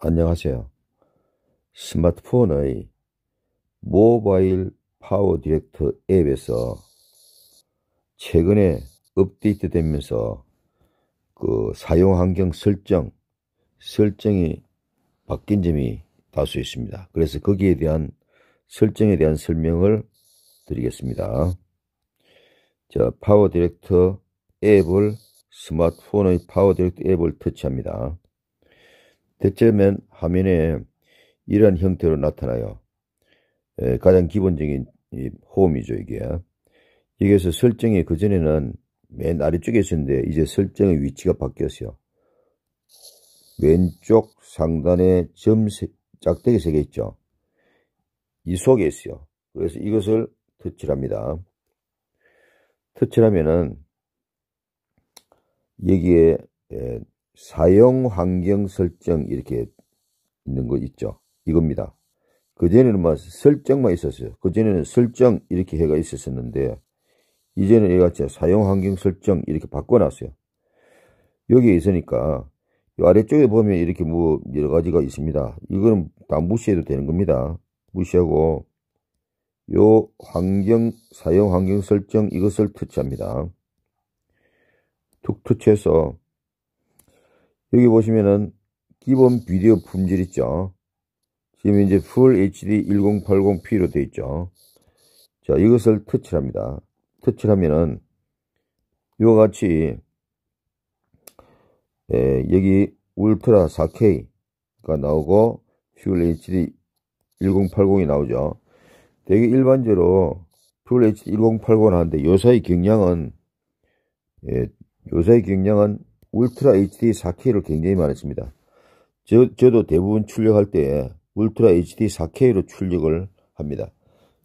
안녕하세요. 스마트폰의 모바일 파워 디렉터 앱에서 최근에 업데이트 되면서 그 사용 환경 설정, 설정이 바뀐 점이 다수 있습니다. 그래서 거기에 대한 설정에 대한 설명을 드리겠습니다. 자, 파워 디렉터 앱을 스마트폰의 파워 디렉터 앱을 터치합니다. 대체면 화면에 이런 형태로 나타나요. 에, 가장 기본적인 호음이죠, 이게. 여기에서 설정이 그전에는 맨 아래쪽에 있었는데 이제 설정의 위치가 바뀌었어요. 왼쪽 상단에 점 짝대기 세개 있죠. 이 속에 있어요. 그래서 이것을 터치합니다터치하면은 여기에 예, 사용 환경 설정 이렇게 있는 거 있죠. 이겁니다. 그전에는 막 뭐 설정만 있었어요. 그전에는 설정 이렇게 해가 있었었는데 이제는 얘가 사용 환경 설정 이렇게 바꿔놨어요. 여기에 있으니까 아래쪽에 보면 이렇게 뭐 여러 가지가 있습니다. 이거는 다 무시해도 되는 겁니다. 무시하고 요 환경, 사용 환경 설정 이것을 터치합니다. 툭 터치해서 여기 보시면은 기본 비디오 품질 있죠. 지금 이제 Full HD 1080p로 되어 있죠. 자, 이것을 터치합니다. 터치하면은 이와 같이 예, 여기 울트라 4K가 나오고 Full HD 1080이 나오죠. 되게 일반적으로 f h d 1 0 8 0 하는데 요사의 경량은 예, 요사의 경량은 울트라 HD 4K를 굉장히 많이 씁니다. 저, 저도 대부분 출력할 때 울트라 HD 4K로 출력을 합니다.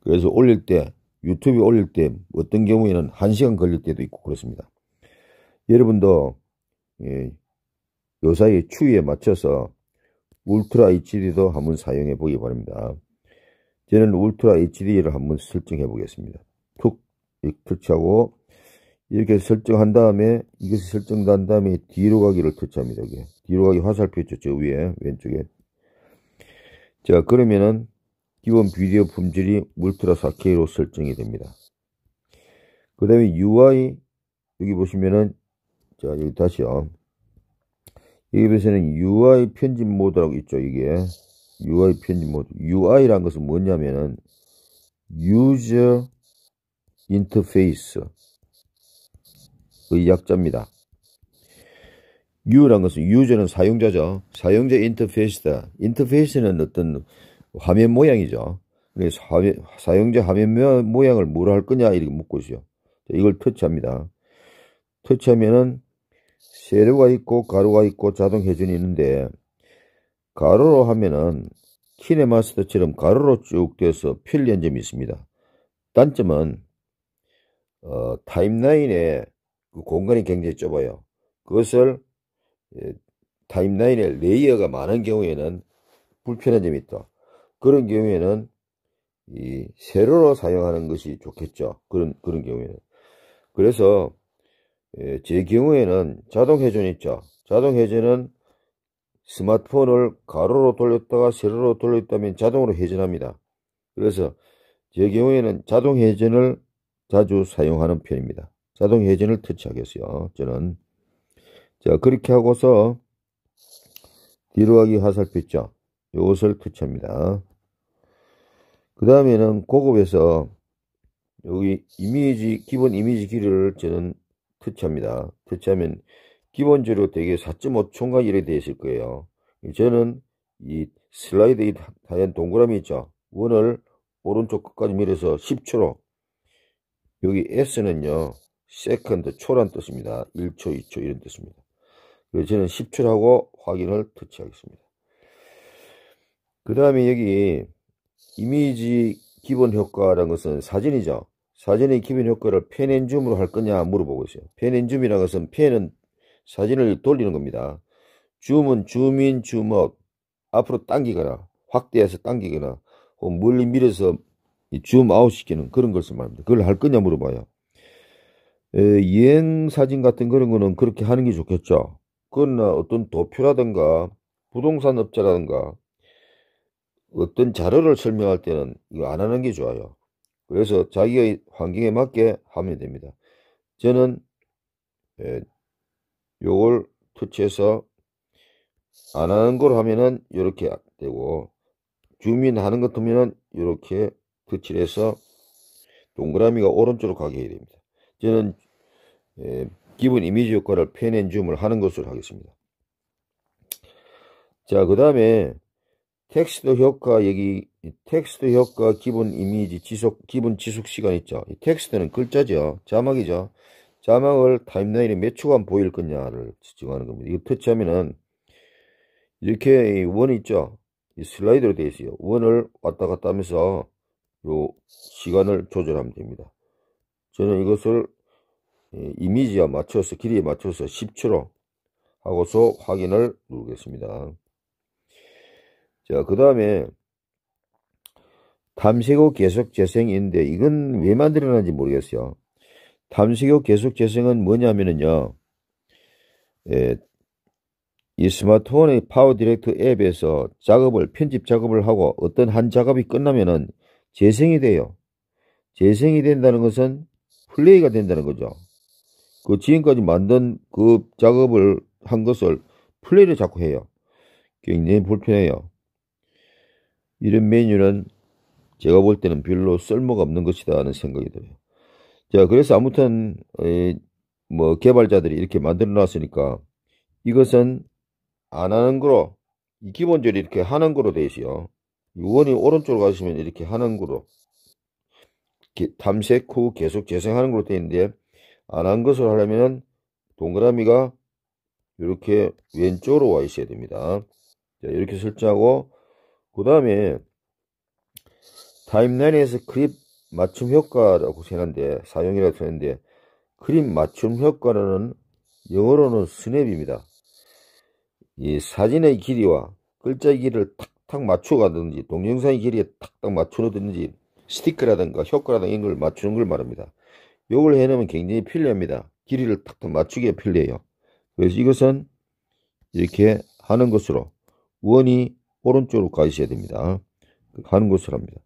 그래서 올릴 때 유튜브에 올릴 때 어떤 경우에는 1시간 걸릴 때도 있고 그렇습니다. 여러분도 예, 요사의 추위에 맞춰서 울트라 HD도 한번 사용해 보기 바랍니다. 저는 울트라 HD를 한번 설정해 보겠습니다. 툭 터치하고 이렇게 설정한 다음에 이것이 설정된 다음에 뒤로 가기를 터치합니다. 이게. 뒤로 가기 화살표 있죠. 저 위에 왼쪽에. 자 그러면은 기본 비디오 품질이 울트라 4K로 설정이 됩니다. 그 다음에 UI 여기 보시면은 자 여기 다시요. 여기 보서는 UI 편집 모드라고 있죠. 이게 UI 편집 모드. UI란 것은 뭐냐면은 User i n t e r f a c e 의 약자입니다. U란 것은 u s e r 는 사용자죠. 사용자 인터페이스다. 인터페이스는 어떤 화면 모양이죠. 사용자 화면 모양을 뭐라할 거냐 이렇게 묻고 있어요. 이걸 터치합니다. 터치하면은 세로가 있고 가로가 있고 자동 회전이 있는데 가로로 하면은 키네마스터처럼 가로로 쭉 되어서 편리한 점이 있습니다. 단점은 어, 타임라인의 그 공간이 굉장히 좁아요. 그것을 예, 타임라인에 레이어가 많은 경우에는 불편한 점이 있다. 그런 경우에는 이 세로로 사용하는 것이 좋겠죠. 그런 그런 경우에는 그래서 예, 제 경우에는 자동 회전 있죠. 자동 회전은 스마트폰을 가로로 돌렸다가 세로로 돌렸다면 자동으로 회전합니다. 그래서 제 경우에는 자동 회전을 자주 사용하는 편입니다. 자동 회전을 터치하겠어요. 저는 자 그렇게 하고서 뒤로 가기 화살표 있죠. 요것을 터치합니다. 그 다음에는 고급에서 여기 이미지 기본 이미지 길이를 저는 터치합니다. 터치하면 기본적으로 대개 4 5 총각 가이 되어 있을 거예요. 저는 이 슬라이드의 하얀 동그라미 있죠. 원을 오른쪽 끝까지 밀어서 10초로 여기 S는요. 세컨드 초란 뜻입니다. 1초, 2초 이런 뜻입니다. 그래서 저는 10초라고 확인을 터치하겠습니다. 그 다음에 여기 이미지 기본 효과라는 것은 사진이죠. 사진의 기본 효과를 펜앤줌으로 할 거냐 물어보고 있어요. 펜앤줌이라는 것은 펜은 사진을 돌리는 겁니다. 줌은 줌인, 줌업, 앞으로 당기거나 확대해서 당기거나 멀리 밀어서 줌 아웃 시키는 그런 것을 말합니다. 그걸 할 거냐 물어봐요. 여행 사진 같은 그런 거는 그렇게 하는 게 좋겠죠. 그러나 어떤 도표라든가 부동산 업자라든가 어떤 자료를 설명할 때는 이거 안 하는 게 좋아요. 그래서 자기의 환경에 맞게 하면 됩니다. 저는 요걸 터치해서 안 하는 걸 하면은 이렇게 되고 주민 하는 것 하면은 이렇게 터치를 해서 동그라미가 오른쪽으로 가게 해야 됩니다. 저는 에, 기본 이미지 효과를 펜앤줌을 하는 것으로 하겠습니다. 자, 그 다음에 텍스트 효과 여기 텍스트 효과 기본 이미지 지속 기본 지속 시간 있죠. 텍스트는 글자죠. 자막이죠. 자막을 타임라인에 몇 초간 보일 거냐를 측정하는 겁니다. 이거 터치하면은 이렇게 원 있죠? 이 슬라이드로 되어 있어요. 원을 왔다 갔다 하면서 요 시간을 조절하면 됩니다. 저는 이것을 예, 이미지와 맞춰서 길이에 맞춰서 10초로 하고서 확인을 누르겠습니다. 자, 그 다음에 탐색후 계속 재생인데 이건 왜 만들어놨는지 모르겠어요. 탐식욕 계속 재생은 뭐냐면은요. 예, 이 스마트폰의 파워 디렉터 앱에서 작업을 편집 작업을 하고 어떤 한 작업이 끝나면은 재생이 돼요. 재생이 된다는 것은 플레이가 된다는 거죠. 그 지금까지 만든 그 작업을 한 것을 플레이를 자꾸 해요. 굉장히 불편해요. 이런 메뉴는 제가 볼 때는 별로 쓸모가 없는 것이다 하는 생각이 들어요. 자, 그래서 아무튼, 에, 뭐, 개발자들이 이렇게 만들어 놨으니까 이것은 안 하는 거로, 기본적으로 이렇게 하는 거로 되어 있어요. 원이 오른쪽으로 가시면 이렇게 하는 거로. 탐색 후 계속 재생하는 걸로 되어 있는데 안 한 것을 하려면 동그라미가 이렇게 왼쪽으로 와 있어야 됩니다. 자, 이렇게 설정하고 그 다음에 타임라인에서 클립 맞춤 효과라고 쓰는데 사용이라고 쓰는데 그림 맞춤 효과는 영어로는 스냅입니다. 이 사진의 길이와 글자의 길이를 탁탁 맞추어가든지 동영상의 길이에 탁탁 맞추어든지 스티커라든가 효과라든가 이런 걸 맞추는 걸 말합니다. 요걸 해내면 굉장히 편리합니다. 길이를 탁탁 맞추기에 편리해요. 그래서 이것은 이렇게 하는 것으로 원이 오른쪽으로 가셔야 됩니다. 그러니까 하는 것으로 합니다.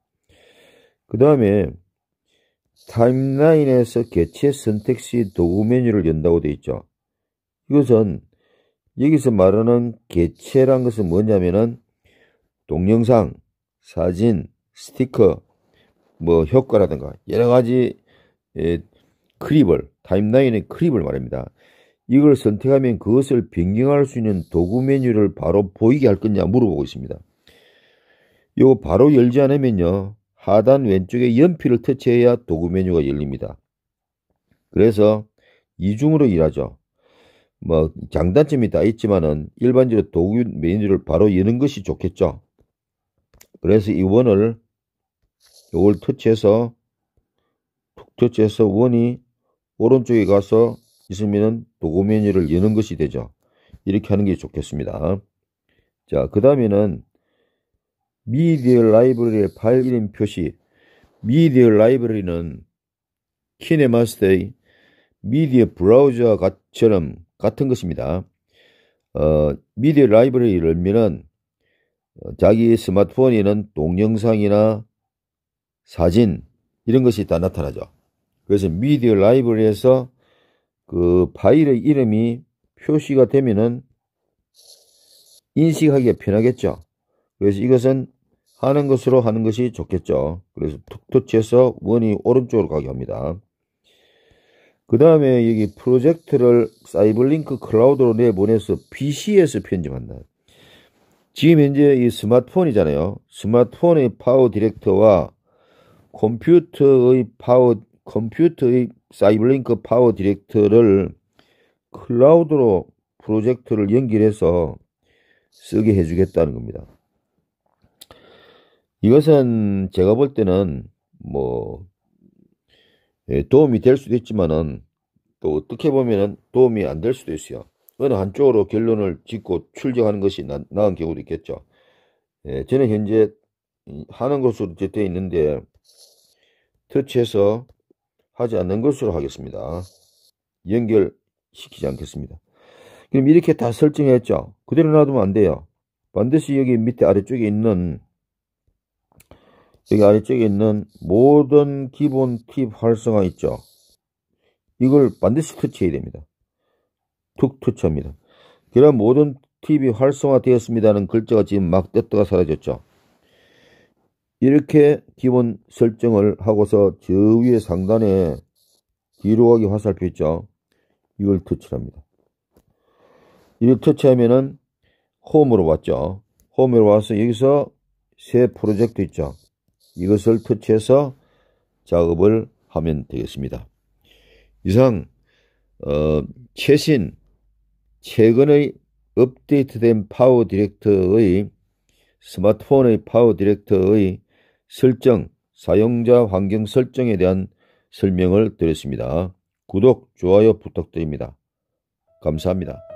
그 다음에 타임라인에서 개체 선택 시 도구 메뉴를 연다고 되어 있죠. 이것은 여기서 말하는 개체란 것은 뭐냐면은 동영상, 사진, 스티커, 뭐 효과라든가 여러 가지 예, 크립을 타임라인의 크립을 말합니다. 이걸 선택하면 그것을 변경할 수 있는 도구 메뉴를 바로 보이게 할 거냐 물어보고 있습니다. 요 바로 열지 않으면요. 하단 왼쪽에 연필을 터치해야 도구 메뉴가 열립니다. 그래서 이중으로 일하죠. 뭐 장단점이 다 있지만은 일반적으로 도구 메뉴를 바로 여는 것이 좋겠죠. 그래서 이 원을 이걸 터치해서 툭 터치해서 원이 오른쪽에 가서 있으면은 도구 메뉴를 여는 것이 되죠. 이렇게 하는 게 좋겠습니다. 자, 그 다음에는 미디어 라이브러리의 발기림 표시 미디어 라이브러리는 키네마스터의 미디어 브라우저처럼 같은 것입니다. 어, 미디어 라이브러리를 열면은 어, 자기 스마트폰에는 동영상이나 사진 이런 것이 다 나타나죠. 그래서 미디어 라이브러리에서 그 파일의 이름이 표시가 되면은 인식하기가 편하겠죠. 그래서 이것은 하는 것으로 하는 것이 좋겠죠. 그래서 터치해서 원이 오른쪽으로 가게 합니다. 그 다음에 여기 프로젝트를 사이버링크 클라우드로 내보내서 PC에서 편집한다. 지금 현재 이 스마트폰이잖아요. 스마트폰의 파워 디렉터와 컴퓨터의 파워, 컴퓨터의 사이버링크 파워 디렉터를 클라우드로 프로젝트를 연결해서 쓰게 해주겠다는 겁니다. 이것은 제가 볼 때는 뭐 예, 도움이 될 수도 있지만은 또 어떻게 보면은 도움이 안 될 수도 있어요. 어느 한쪽으로 결론을 짓고 출정하는 것이 나, 은 경우도 있겠죠. 예, 저는 현재 하는 것으로 되어 있는데 터치해서 하지 않는 것으로 하겠습니다. 연결시키지 않겠습니다. 그럼 이렇게 다 설정했죠. 그대로 놔두면 안 돼요. 반드시 여기 밑에 아래쪽에 있는 여기 아래쪽에 있는 모든 기본 팁 활성화 있죠. 이걸 반드시 터치해야 됩니다. 툭 터치합니다. 그럼 모든 팁이 활성화되었습니다는 글자가 지금 막 떴다가 사라졌죠. 이렇게 기본 설정을 하고서 저 위에 상단에 뒤로 가기 화살표 있죠. 이걸 터치합니다. 이걸 터치하면은 홈으로 왔죠. 홈으로 와서 여기서 새 프로젝트 있죠. 이것을 터치해서 작업을 하면 되겠습니다. 이상 어, 최신 최근의 업데이트된 파워 디렉터의 스마트폰의 파워 디렉터의 설정, 사용자 환경 설정에 대한 설명을 드렸습니다. 구독, 좋아요 부탁드립니다. 감사합니다.